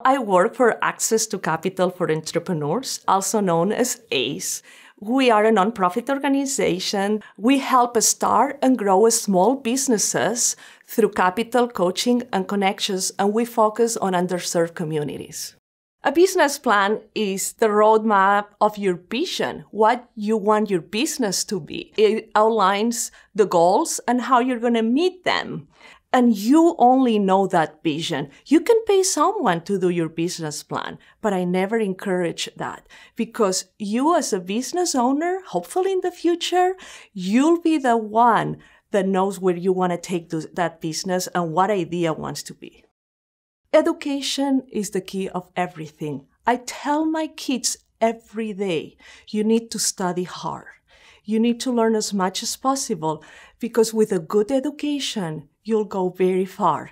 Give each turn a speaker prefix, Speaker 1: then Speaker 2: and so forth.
Speaker 1: I work for Access to Capital for Entrepreneurs, also known as ACE. We are a nonprofit organization. We help start and grow small businesses through capital coaching and connections, and we focus on underserved communities. A business plan is the roadmap of your vision, what you want your business to be. It outlines the goals and how you're going to meet them. And you only know that vision. You can pay someone to do your business plan, but I never encourage that because you as a business owner, hopefully in the future, you'll be the one that knows where you want to take those, that business and what idea wants to be. Education is the key of everything. I tell my kids every day, you need to study hard. You need to learn as much as possible because with a good education, you'll go very far.